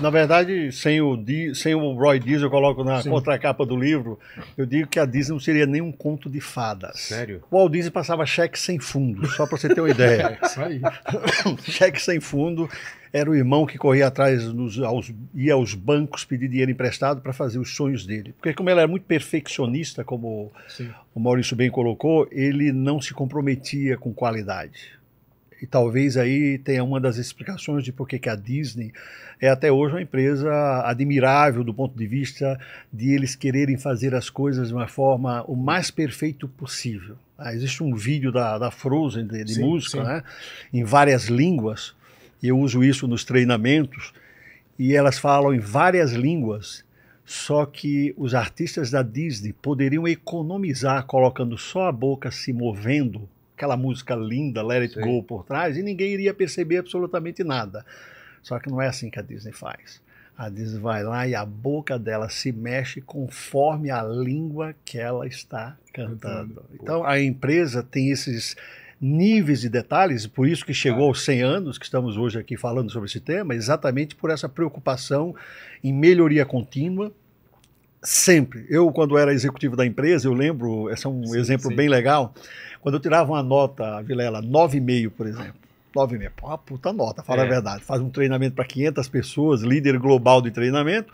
Na verdade, sem o, sem o Roy Disney, eu coloco na contracapa do livro, eu digo que a Disney não seria nem um conto de fadas. Sério? O Walt Disney passava cheque sem fundo, só para você ter uma ideia. cheque sem fundo. Era o irmão que corria atrás, nos, aos, ia aos bancos pedir dinheiro emprestado para fazer os sonhos dele. Porque, como ele era muito perfeccionista, como Sim. o Maurício bem colocou, ele não se comprometia com qualidade. E talvez aí tenha uma das explicações de por que a Disney é até hoje uma empresa admirável do ponto de vista de eles quererem fazer as coisas de uma forma o mais perfeito possível. Ah, existe um vídeo da, da Frozen de, de sim, música, sim. Né? em várias línguas, e eu uso isso nos treinamentos, e elas falam em várias línguas, só que os artistas da Disney poderiam economizar colocando só a boca se movendo aquela música linda, Let It Sim. Go, por trás, e ninguém iria perceber absolutamente nada. Só que não é assim que a Disney faz. A Disney vai lá e a boca dela se mexe conforme a língua que ela está cantando. Então a empresa tem esses níveis de detalhes, por isso que chegou aos 100 anos que estamos hoje aqui falando sobre esse tema, exatamente por essa preocupação em melhoria contínua, Sempre. Eu, quando era executivo da empresa, eu lembro, esse é um sim, exemplo sim. bem legal, quando eu tirava uma nota, Vilela, 9,5, por exemplo. 9,5, pô, uma puta nota, fala é. a verdade. Faz um treinamento para 500 pessoas, líder global de treinamento,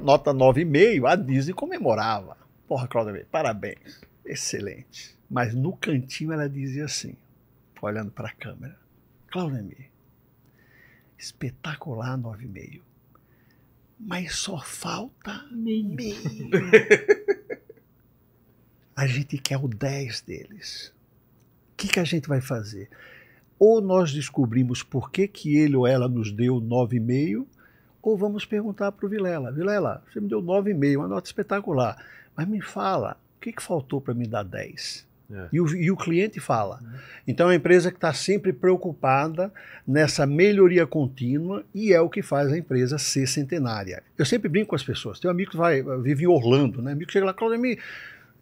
nota 9,5, a Disney comemorava. Porra, Cláudia, parabéns, excelente. Mas no cantinho ela dizia assim, olhando para a câmera, Cláudia, espetacular 9,5 mas só falta meio. meio. a gente quer o 10 deles. O que, que a gente vai fazer? Ou nós descobrimos por que, que ele ou ela nos deu 9,5, ou vamos perguntar para o Vilela: Vilela, você me deu 9,5, uma nota espetacular, mas me fala, o que, que faltou para me dar 10? É. E, o, e, o, cliente fala. Então, é a empresa que está sempre preocupada nessa melhoria contínua e é o que faz a empresa ser centenária. Eu sempre brinco com as pessoas. Tem um amigo que vai, vive em Orlando, né? Um amigo chega lá, Claudemir,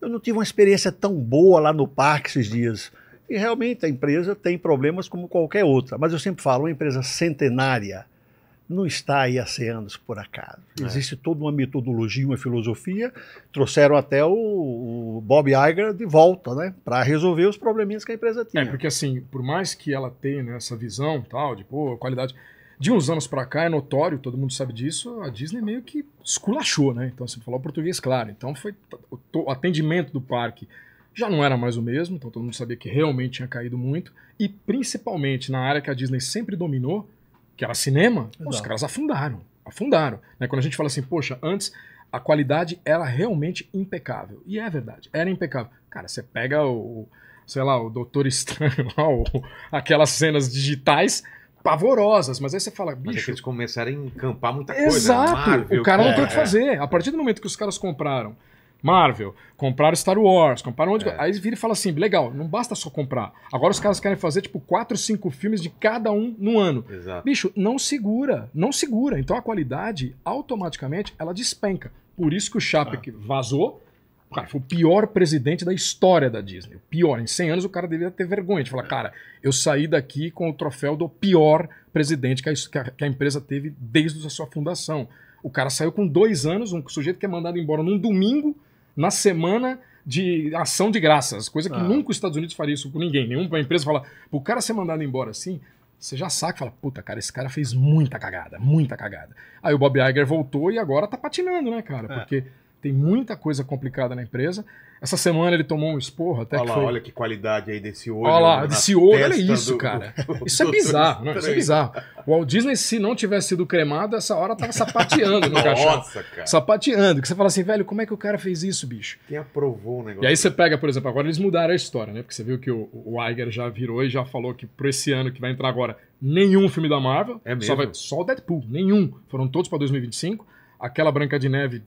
eu não tive uma experiência tão boa lá no parque esses dias. E realmente a empresa tem problemas como qualquer outra. Mas eu sempre falo, uma empresa centenária não está aí há 100 anos por acaso. É. Existe toda uma metodologia, uma filosofia. Trouxeram até o, o Bob Iger de volta, né, para resolver os probleminhas que a empresa tinha. É, porque assim, por mais que ela tenha né, essa visão tal de pô, qualidade, de uns anos para cá é notório, todo mundo sabe disso, a Disney meio que esculachou, né? Então você falar falou português, claro. Então foi o atendimento do parque já não era mais o mesmo, então todo mundo sabia que realmente tinha caído muito e principalmente na área que a Disney sempre dominou, que era cinema, Exato. os caras afundaram. Afundaram. Né? Quando a gente fala assim, poxa, antes a qualidade era realmente impecável. E é verdade, era impecável. Cara, você pega o, sei lá, o Doutor Estranho lá, o, aquelas cenas digitais pavorosas, mas aí você fala, é bicho... é eles começaram a encampar muita coisa. Né? Exato, Marvel, o cara não tem o que é. fazer. A partir do momento que os caras compraram Marvel, compraram Star Wars, compraram onde monte é. Aí vira e fala assim: legal, não basta só comprar. Agora os caras querem fazer tipo 4, 5 filmes de cada um no ano. Exato. Bicho, não segura, não segura. Então a qualidade automaticamente ela despenca. Por isso que o Chapek ah. vazou. Cara, foi o pior presidente da história da Disney. O pior. Em 100 anos o cara deveria ter vergonha de falar: é. cara, eu saí daqui com o troféu do pior presidente que a, que a empresa teve desde a sua fundação. O cara saiu com dois anos, um sujeito que é mandado embora num domingo na semana de ação de graças, coisa que ah. nunca os Estados Unidos faria isso com ninguém. Nenhuma empresa fala, o cara ser mandado embora assim, você já saca, fala, puta, cara, esse cara fez muita cagada, muita cagada. Aí o Bob Iger voltou e agora tá patinando, né, cara? É. Porque tem muita coisa complicada na empresa. Essa semana ele tomou um esporro até olha que lá, foi... Olha que qualidade aí desse olho. Olha lá, né, desse olho, olha isso, do, cara. Do, isso é bizarro, não, isso é bizarro. O Walt Disney, se não tivesse sido cremado, essa hora tava sapateando no Nossa, cara. Sapateando, que você fala assim, velho, como é que o cara fez isso, bicho? Quem aprovou o negócio? E aí você pega, por exemplo, agora eles mudaram a história, né? Porque você viu que o, o Iger já virou e já falou que para esse ano que vai entrar agora, nenhum filme da Marvel. É mesmo? Só, vai, só o Deadpool, nenhum. Foram todos para 2025. Aquela Branca de Neve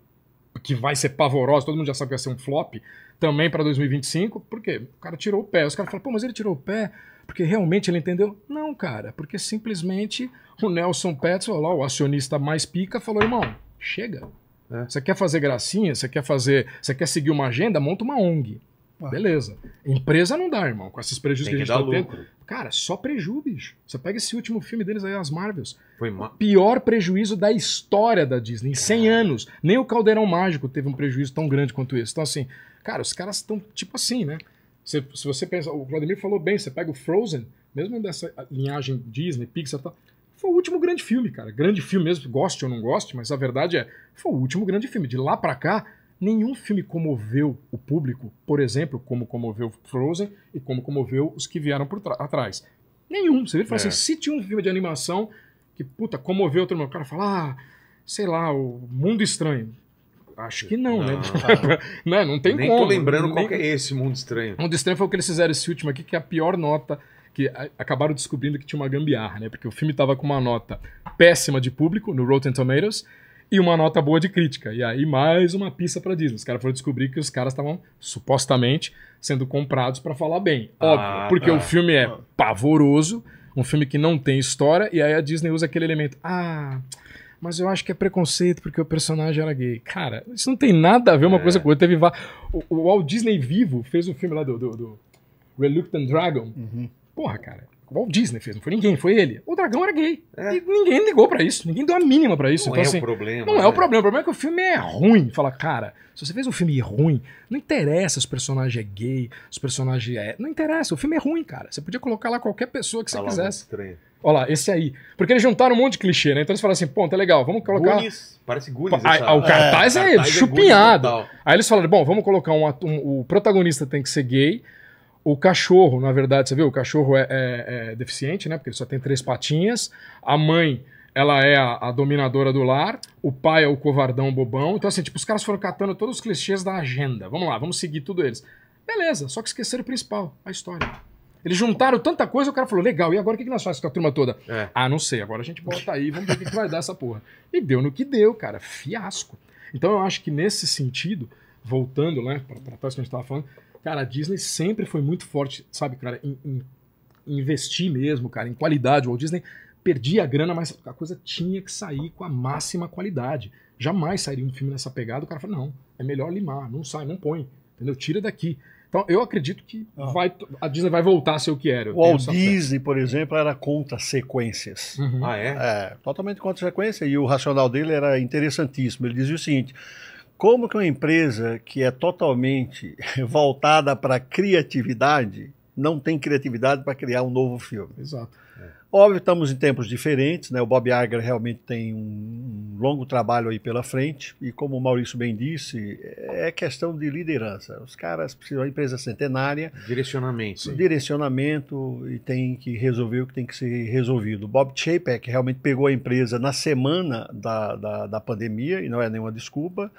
que vai ser pavorosa, todo mundo já sabe que vai ser um flop, também para 2025, porque o cara tirou o pé. Os caras falam, pô, mas ele tirou o pé porque realmente ele entendeu? Não, cara, porque simplesmente o Nelson Peterson, lá, o acionista mais pica, falou, irmão, chega. É. Você é. quer fazer gracinha, você quer fazer, você quer seguir uma agenda, monta uma ONG. Ah. Beleza. Empresa não dá, irmão. Com esses prejuízos que, que a gente está tendo, Cara, só prejuízo, bicho. Você pega esse último filme deles aí, as Marvels. Foi ma... Pior prejuízo da história da Disney, em 100 anos. Nem o Caldeirão Mágico teve um prejuízo tão grande quanto esse. Então, assim, cara, os caras estão tipo assim, né? Se, se você pensa, o Vladimir falou bem, você pega o Frozen, mesmo dessa linhagem Disney, Pixar e tal, foi o último grande filme, cara. Grande filme mesmo, goste ou não goste, mas a verdade é, foi o último grande filme. De lá para cá, nenhum filme comoveu o público, por exemplo, como comoveu Frozen e como comoveu os que vieram por atrás. Nenhum. Você vê que assim, é. assim, se tinha um filme de animação que, puta, comoveu todo mundo, o cara fala, ah, sei lá, o Mundo Estranho. Acho que não, né? não né? né? Não tem nem como. Nem tô lembrando nem... qual que é esse Mundo Estranho. Mundo Estranho foi o que eles fizeram esse último aqui, que é a pior nota que acabaram descobrindo que tinha uma gambiarra, né? Porque o filme tava com uma nota péssima de público no Rotten Tomatoes e uma nota boa de crítica. E aí mais uma pista para Disney. Os caras foram descobrir que os caras estavam supostamente sendo comprados para falar bem. Ah, Óbvio, ah, porque ah, o filme é ah. pavoroso, um filme que não tem história e aí a Disney usa aquele elemento. Ah, mas eu acho que é preconceito porque o personagem era gay. Cara, isso não tem nada a ver uma é. coisa com outra. Teve o, o Walt Disney Vivo fez um filme lá do, do, do Reluctant Dragon. Uhum. Porra, cara Walt Disney fez, não foi ninguém, foi ele. O dragão era gay. É. E ninguém ligou para isso, ninguém deu a mínima para isso. Não então, é assim, o problema. Não né? é o né? problema, o problema é que o filme é ruim. Fala, cara, se você fez um filme ruim, não interessa se o personagem é gay, se o personagem é. Não interessa, o filme é ruim, cara. Você podia colocar lá qualquer pessoa que você quisesse. Olha lá, esse aí. Porque eles juntaram um monte de clichê, né? Então eles falaram assim, pô, tá legal, vamos colocar... Goonies. Parece Goonies. Essa... Ah, o cartaz é, é, cartaz é chupinhado. É aí eles falaram, bom, vamos colocar um, um... O protagonista tem que ser gay, o cachorro, na verdade, você viu, o cachorro é, é, é, deficiente, né? Porque ele só tem três patinhas. A mãe, ela é a, a, dominadora do lar. O pai é o covardão bobão. Então, assim, tipo, os caras foram catando todos os clichês da agenda. Vamos lá, vamos seguir tudo eles. Beleza, só que esqueceram o principal, a história. Eles juntaram tanta coisa, o cara falou, legal, e agora o que, nós fazemos com a turma toda? É. Ah, não sei, agora a gente volta aí, vamos ver o que, que vai dar essa porra. E deu no que deu, cara, fiasco. Então eu acho que nesse sentido, voltando, né, para trás que a gente estava falando, Cara, a Disney sempre foi muito forte, sabe, cara, em, em investir mesmo, cara, em qualidade. O Walt Disney perdia a grana, mas a coisa tinha que sair com a máxima qualidade. Jamais sairia um filme nessa pegada, o cara fala, não, é melhor limar, não sai, não põe, entendeu? Tira daqui. Então, eu acredito que ah. vai, a Disney vai voltar a ser o que era. O Walt Disney, por exemplo, era contra sequências. Uhum. Ah, é? é? Totalmente contra sequência. E o racional dele era interessantíssimo. Ele dizia o seguinte: como que uma empresa que é totalmente voltada para criatividade não tem criatividade para criar um novo filme? Exato. É. Óbvio, estamos em tempos diferentes, né? O Bob Iger realmente tem um, longo trabalho aí pela frente e como o Maurício bem disse, é questão de liderança. Os caras precisam, uma empresa centenária... Direcionamento. Sim. Direcionamento e tem que resolver o que tem que ser resolvido. O Bob Chapek realmente pegou a empresa na semana da, da, da pandemia e não é nenhuma desculpa.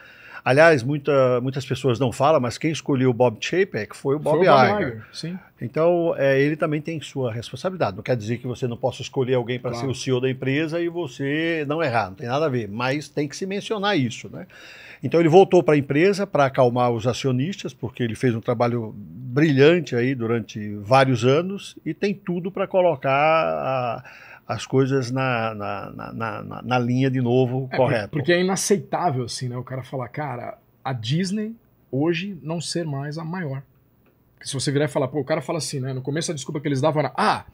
Aliás, muita, muitas pessoas não falam, mas quem escolheu o Bob Chapek foi o Bob, foi o Bob Iger. Iger. Então, é, ele também tem sua responsabilidade. Não quer dizer que você não posso escolher alguém para claro. ser o CEO da empresa e você não errar, não tem nada a ver, mas tem que se mencionar isso, né? Então ele voltou para a empresa para acalmar os acionistas, porque ele fez um trabalho brilhante aí durante vários anos e tem tudo para colocar a, as coisas na, na, na, na, linha de novo é, Porque é inaceitável, assim, né? O cara falar, cara, a Disney hoje não ser mais a maior. se você virar e falar, pô, o cara fala assim, né? No começo a desculpa que eles davam era, ah,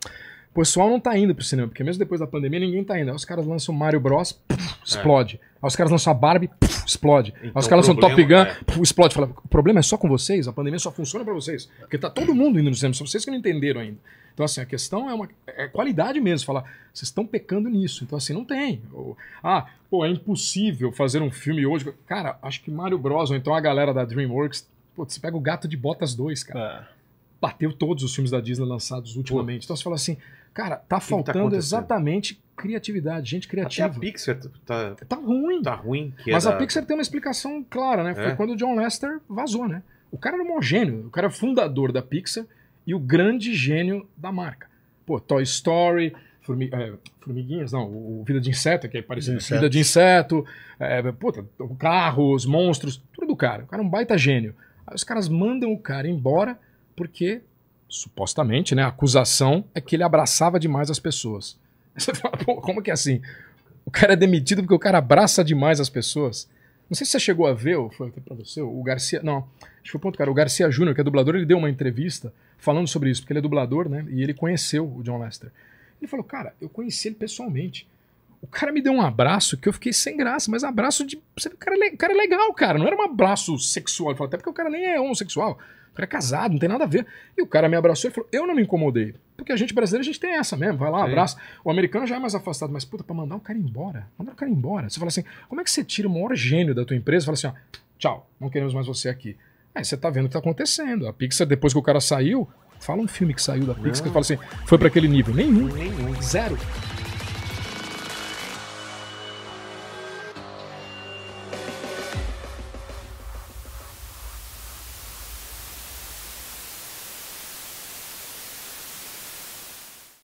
pessoal não tá indo pro cinema, porque mesmo depois da pandemia ninguém tá indo. Aí os caras lançam Mario Bros, puf, explode. É. Aí os caras lançam a Barbie, puf, explode. Então, Aí os caras lançam Top Gun, é. puf, explode. Fala, o problema é só com vocês, a pandemia só funciona para vocês. Porque tá todo mundo indo no cinema, são vocês que não entenderam ainda. Então, assim, a questão é uma é qualidade mesmo. Falar, vocês estão pecando nisso. Então, assim, não tem. Ou, ah, pô, é impossível fazer um filme hoje. Cara, acho que Mario Bros, ou então a galera da DreamWorks, pô, você pega o Gato de Botas 2, cara. É. Bateu todos os filmes da Disney lançados ultimamente. Pô. Então, você fala assim, Cara, tá que faltando que tá exatamente criatividade, gente criativa. Até a Pixar tá, tá, tá ruim. Tá ruim. Mas era... É a Pixar tem uma explicação clara, né? Foi é? quando o John Lester vazou, né? O cara era um gênio, o cara é fundador da Pixar e o grande gênio da marca. Pô, Toy Story, Formig... É, Formiguinhas, não, o Vida de Inseto, que é parecido com Vida de Inseto, é, puta, tá, monstros, tudo do cara. O cara é um baita gênio. Aí os caras mandam o cara embora porque supostamente, né? A acusação é que ele abraçava demais as pessoas. Você fala, pô, como que é assim? O cara é demitido porque o cara abraça demais as pessoas. Não sei se você chegou a ver, ou foi até pra você, o Garcia. Não, acho que foi o ponto, cara. O Garcia Júnior, que é dublador, ele deu uma entrevista falando sobre isso, porque ele é dublador, né? E ele conheceu o John Lester. Ele falou, cara, eu conheci ele pessoalmente. O cara me deu um abraço que eu fiquei sem graça, mas abraço de. cara, é o cara é legal, cara. Não era um abraço sexual. Ele falou, até porque o cara nem é homossexual cara é casado, não tem nada a ver. E o cara me abraçou e falou, eu não me incomodei. Porque a gente brasileiro, a gente tem essa mesmo, vai lá, Sim. abraça. O americano já é mais afastado, mas puta, pra mandar um cara embora, mandar um cara embora. Você fala assim, como é que você tira o maior gênio da tua empresa e fala assim, ó, tchau, não queremos mais você aqui. Aí você tá vendo o que tá acontecendo. A Pixar, depois que o cara saiu, fala um filme que saiu da Pixar, que fala assim, foi para aquele nível. Nenhum. Nenhum. Zero.